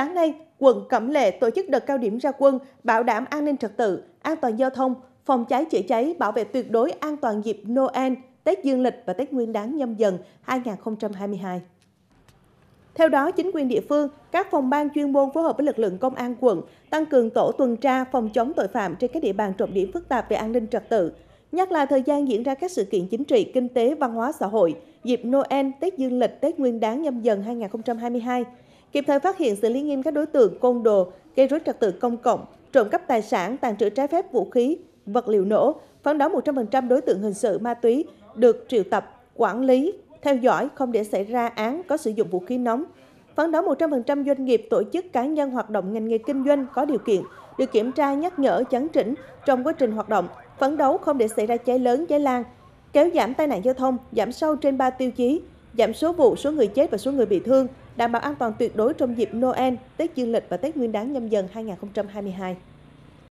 Sáng nay, quận Cẩm Lệ tổ chức đợt cao điểm ra quân, bảo đảm an ninh trật tự, an toàn giao thông, phòng cháy chữa cháy, bảo vệ tuyệt đối an toàn dịp Noel, Tết Dương lịch và Tết Nguyên đán nhâm dần 2022. Theo đó, chính quyền địa phương, các phòng ban chuyên môn phối hợp với lực lượng công an quận tăng cường tổ tuần tra phòng chống tội phạm trên các địa bàn trọng điểm phức tạp về an ninh trật tự. nhất là thời gian diễn ra các sự kiện chính trị, kinh tế, văn hóa xã hội, dịp Noel, Tết Dương lịch, Tết Nguyên đán nhâm dần 2022 kịp thời phát hiện xử lý nghiêm các đối tượng côn đồ gây rối trật tự công cộng, trộm cắp tài sản, tàng trữ trái phép vũ khí, vật liệu nổ, Phấn đấu 100% đối tượng hình sự ma túy được triệu tập, quản lý, theo dõi không để xảy ra án có sử dụng vũ khí nóng. Phấn đấu 100% doanh nghiệp, tổ chức cá nhân hoạt động ngành nghề kinh doanh có điều kiện được kiểm tra nhắc nhở chấn chỉnh trong quá trình hoạt động, phấn đấu không để xảy ra cháy lớn, cháy lan, kéo giảm tai nạn giao thông, giảm sâu trên 3 tiêu chí, giảm số vụ, số người chết và số người bị thương, đảm bảo an toàn tuyệt đối trong dịp Noel, Tết Dương lịch và Tết Nguyên đán nhâm dần 2022.